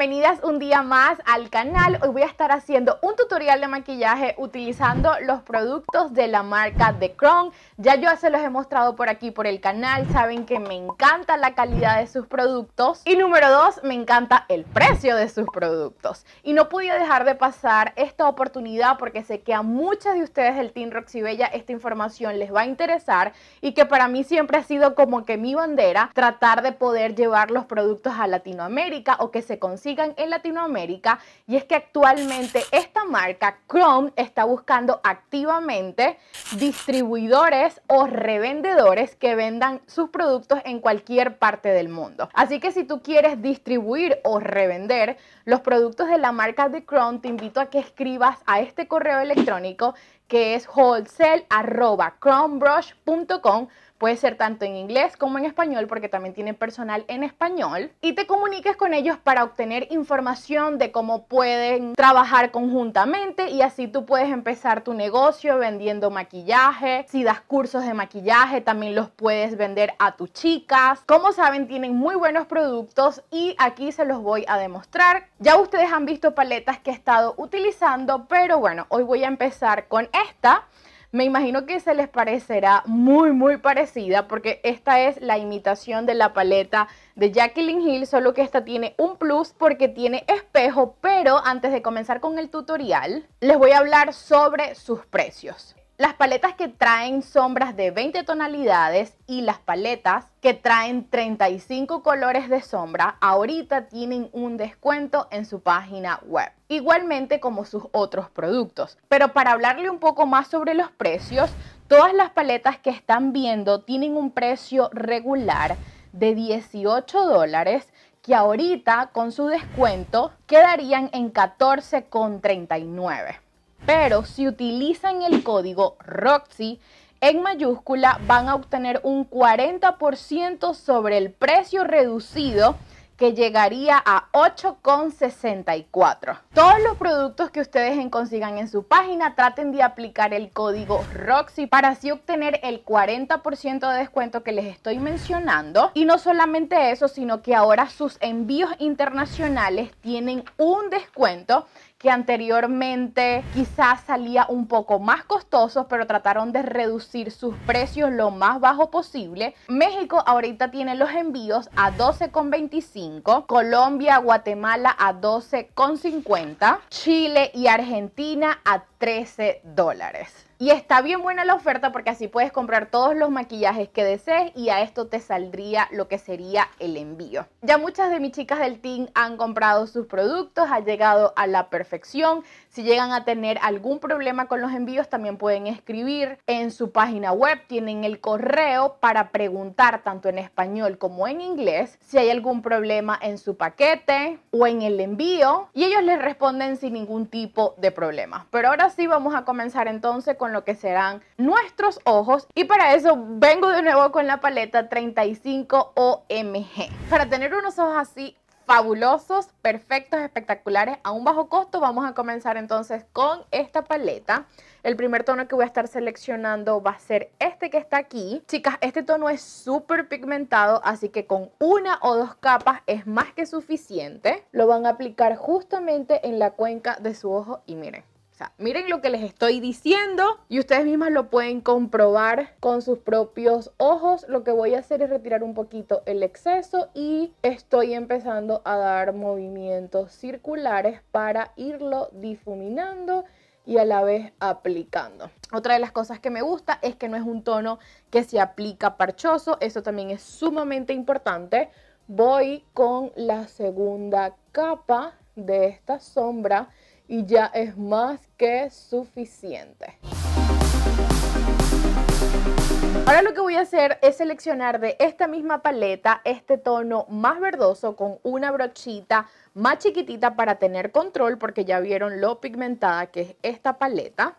bienvenidas un día más al canal. Hoy voy a estar haciendo un tutorial de maquillaje utilizando los productos de la marca The Crown. Ya yo se los he mostrado por aquí por el canal, saben que me encanta la calidad de sus productos. Y número dos, me encanta el precio de sus productos. Y no podía dejar de pasar esta oportunidad porque sé que a muchas de ustedes del Team Roxy Bella esta información les va a interesar y que para mí siempre ha sido como que mi bandera tratar de poder llevar los productos a Latinoamérica o que se consigan en Latinoamérica y es que actualmente esta marca Chrome está buscando activamente distribuidores o revendedores que vendan sus productos en cualquier parte del mundo. Así que si tú quieres distribuir o revender los productos de la marca de Chrome, te invito a que escribas a este correo electrónico que es wholesale.chromebrush.com. Puede ser tanto en inglés como en español porque también tienen personal en español. Y te comuniques con ellos para obtener información de cómo pueden trabajar conjuntamente y así tú puedes empezar tu negocio vendiendo maquillaje. Si das cursos de maquillaje también los puedes vender a tus chicas. Como saben tienen muy buenos productos y aquí se los voy a demostrar. Ya ustedes han visto paletas que he estado utilizando pero bueno hoy voy a empezar con esta me imagino que se les parecerá muy, muy parecida porque esta es la imitación de la paleta de Jacqueline Hill, solo que esta tiene un plus porque tiene espejo, pero antes de comenzar con el tutorial, les voy a hablar sobre sus precios. Las paletas que traen sombras de 20 tonalidades y las paletas que traen 35 colores de sombra ahorita tienen un descuento en su página web, igualmente como sus otros productos. Pero para hablarle un poco más sobre los precios, todas las paletas que están viendo tienen un precio regular de 18 dólares que ahorita con su descuento quedarían en 14,39 pero si utilizan el código ROXY en mayúscula van a obtener un 40% sobre el precio reducido que llegaría a 8,64. Todos los productos que ustedes consigan en su página traten de aplicar el código ROXY para así obtener el 40% de descuento que les estoy mencionando. Y no solamente eso, sino que ahora sus envíos internacionales tienen un descuento que anteriormente quizás salía un poco más costoso pero trataron de reducir sus precios lo más bajo posible. México ahorita tiene los envíos a 12,25, Colombia, Guatemala a 12,50, Chile y Argentina a 13 dólares. Y está bien buena la oferta porque así puedes comprar todos los maquillajes que desees y a esto te saldría lo que sería el envío. Ya muchas de mis chicas del team han comprado sus productos, ha llegado a la perfección. Si llegan a tener algún problema con los envíos, también pueden escribir en su página web, tienen el correo para preguntar tanto en español como en inglés si hay algún problema en su paquete o en el envío y ellos les responden sin ningún tipo de problema. Pero ahora sí vamos a comenzar entonces con lo que serán nuestros ojos y para eso vengo de nuevo con la paleta 35 OMG. Para tener unos ojos así fabulosos, perfectos, espectaculares a un bajo costo. Vamos a comenzar entonces con esta paleta. El primer tono que voy a estar seleccionando va a ser este que está aquí. Chicas, este tono es súper pigmentado, así que con una o dos capas es más que suficiente. Lo van a aplicar justamente en la cuenca de su ojo y miren, Miren lo que les estoy diciendo y ustedes mismas lo pueden comprobar con sus propios ojos. Lo que voy a hacer es retirar un poquito el exceso y estoy empezando a dar movimientos circulares para irlo difuminando y a la vez aplicando. Otra de las cosas que me gusta es que no es un tono que se aplica parchoso, eso también es sumamente importante. Voy con la segunda capa de esta sombra y ya es más que suficiente. Ahora lo que voy a hacer es seleccionar de esta misma paleta este tono más verdoso con una brochita más chiquitita para tener control porque ya vieron lo pigmentada que es esta paleta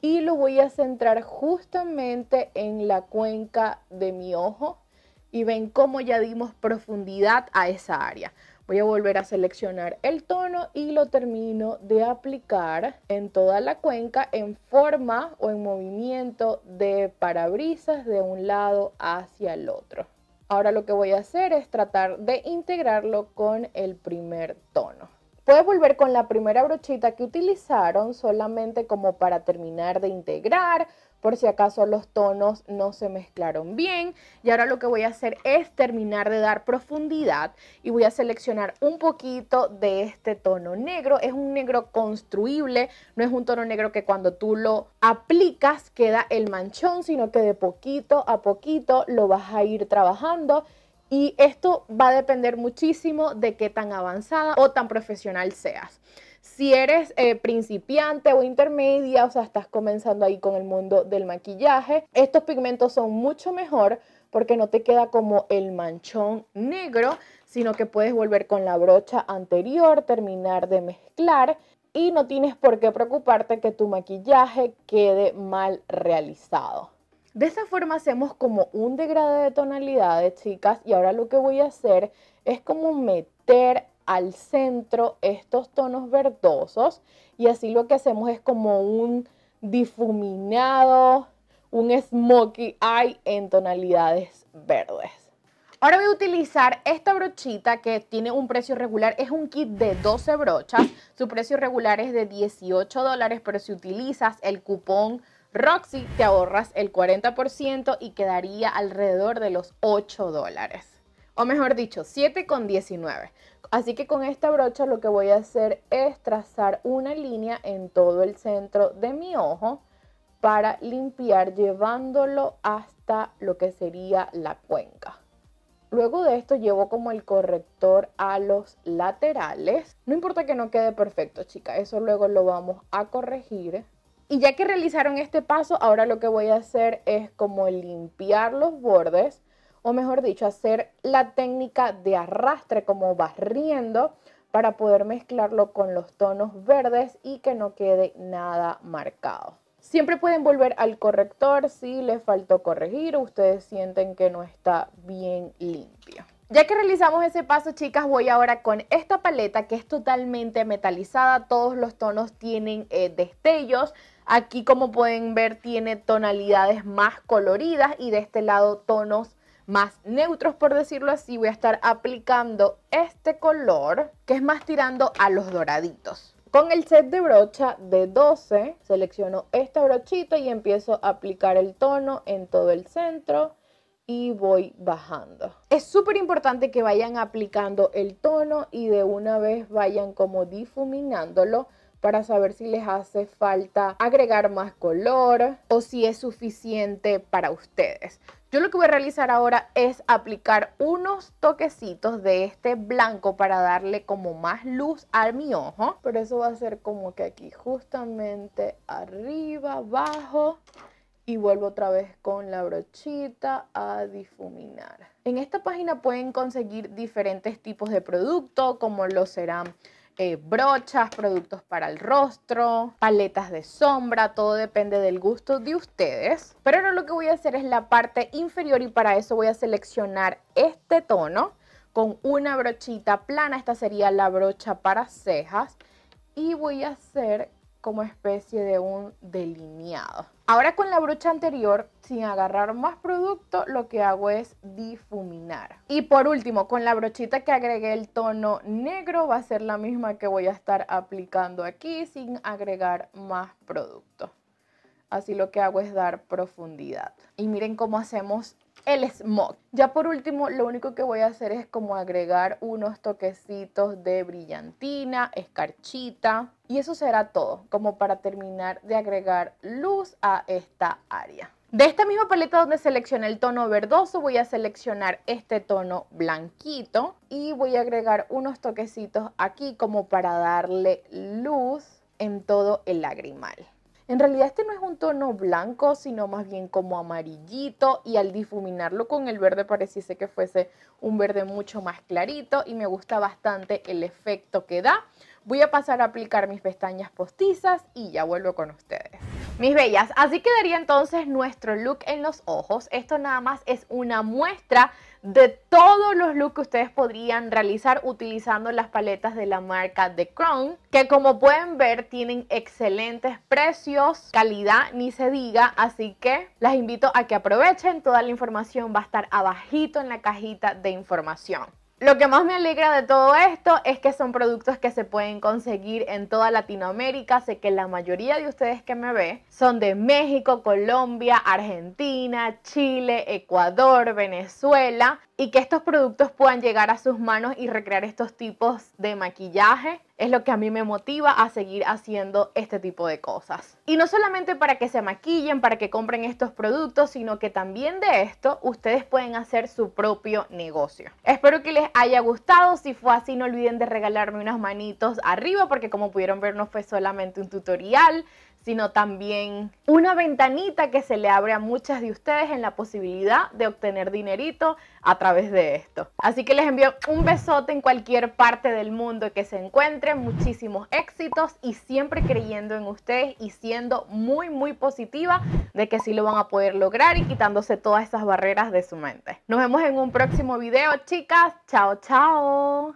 y lo voy a centrar justamente en la cuenca de mi ojo y ven cómo ya dimos profundidad a esa área. Voy a volver a seleccionar el tono y lo termino de aplicar en toda la cuenca en forma o en movimiento de parabrisas de un lado hacia el otro. Ahora lo que voy a hacer es tratar de integrarlo con el primer tono. Puedes volver con la primera brochita que utilizaron solamente como para terminar de integrar, por si acaso los tonos no se mezclaron bien. Y ahora lo que voy a hacer es terminar de dar profundidad y voy a seleccionar un poquito de este tono negro. Es un negro construible, no es un tono negro que cuando tú lo aplicas queda el manchón, sino que de poquito a poquito lo vas a ir trabajando y esto va a depender muchísimo de qué tan avanzada o tan profesional seas. Si eres eh, principiante o intermedia, o sea, estás comenzando ahí con el mundo del maquillaje, estos pigmentos son mucho mejor porque no te queda como el manchón negro, sino que puedes volver con la brocha anterior, terminar de mezclar y no tienes por qué preocuparte que tu maquillaje quede mal realizado. De esa forma hacemos como un degrado de tonalidades, chicas, y ahora lo que voy a hacer es como meter al centro estos tonos verdosos y así lo que hacemos es como un difuminado, un smokey eye en tonalidades verdes. Ahora voy a utilizar esta brochita que tiene un precio regular, es un kit de 12 brochas, su precio regular es de 18 dólares, pero si utilizas el cupón Roxy te ahorras el 40% y quedaría alrededor de los 8 dólares. O mejor dicho, 7,19. Así que con esta brocha lo que voy a hacer es trazar una línea en todo el centro de mi ojo para limpiar llevándolo hasta lo que sería la cuenca. Luego de esto llevo como el corrector a los laterales. No importa que no quede perfecto, chica, eso luego lo vamos a corregir. Y ya que realizaron este paso, ahora lo que voy a hacer es como limpiar los bordes, o mejor dicho, hacer la técnica de arrastre como barriendo para poder mezclarlo con los tonos verdes y que no quede nada marcado. Siempre pueden volver al corrector si les faltó corregir o ustedes sienten que no está bien limpio. Ya que realizamos ese paso, chicas, voy ahora con esta paleta que es totalmente metalizada. Todos los tonos tienen eh, destellos. Aquí como pueden ver tiene tonalidades más coloridas y de este lado tonos más neutros por decirlo así. Voy a estar aplicando este color que es más tirando a los doraditos. Con el set de brocha de 12 selecciono esta brochita y empiezo a aplicar el tono en todo el centro y voy bajando. Es súper importante que vayan aplicando el tono y de una vez vayan como difuminándolo para saber si les hace falta agregar más color o si es suficiente para ustedes. Yo lo que voy a realizar ahora es aplicar unos toquecitos de este blanco para darle como más luz a mi ojo. Pero eso va a ser como que aquí justamente arriba, abajo y vuelvo otra vez con la brochita a difuminar. En esta página pueden conseguir diferentes tipos de producto como lo serán eh, brochas, productos para el rostro, paletas de sombra, todo depende del gusto de ustedes. Pero ahora lo que voy a hacer es la parte inferior y para eso voy a seleccionar este tono con una brochita plana, esta sería la brocha para cejas y voy a hacer como especie de un delineado. Ahora con la brocha anterior, sin agarrar más producto, lo que hago es difuminar. Y por último, con la brochita que agregué el tono negro, va a ser la misma que voy a estar aplicando aquí sin agregar más producto. Así lo que hago es dar profundidad. Y miren cómo hacemos el smog. Ya por último, lo único que voy a hacer es como agregar unos toquecitos de brillantina, escarchita y eso será todo, como para terminar de agregar luz a esta área. De esta misma paleta donde seleccioné el tono verdoso, voy a seleccionar este tono blanquito y voy a agregar unos toquecitos aquí como para darle luz en todo el lagrimal. En realidad este no es un tono blanco, sino más bien como amarillito y al difuminarlo con el verde pareciese que fuese un verde mucho más clarito y me gusta bastante el efecto que da. Voy a pasar a aplicar mis pestañas postizas y ya vuelvo con ustedes. Mis bellas, así quedaría entonces nuestro look en los ojos. Esto nada más es una muestra de todos los looks que ustedes podrían realizar utilizando las paletas de la marca de Crown, que como pueden ver tienen excelentes precios, calidad ni se diga, así que las invito a que aprovechen, toda la información va a estar abajito en la cajita de información. Lo que más me alegra de todo esto es que son productos que se pueden conseguir en toda Latinoamérica. Sé que la mayoría de ustedes que me ve son de México, Colombia, Argentina, Chile, Ecuador, Venezuela y que estos productos puedan llegar a sus manos y recrear estos tipos de maquillaje es lo que a mí me motiva a seguir haciendo este tipo de cosas. Y no solamente para que se maquillen, para que compren estos productos, sino que también de esto ustedes pueden hacer su propio negocio. Espero que les haya gustado, si fue así no olviden de regalarme unas manitos arriba porque como pudieron ver no fue solamente un tutorial, sino también una ventanita que se le abre a muchas de ustedes en la posibilidad de obtener dinerito a través de esto. Así que les envío un besote en cualquier parte del mundo que se encuentren, muchísimos éxitos y siempre creyendo en ustedes y siendo muy muy positiva de que sí lo van a poder lograr y quitándose todas esas barreras de su mente. Nos vemos en un próximo video, chicas. Chao, chao.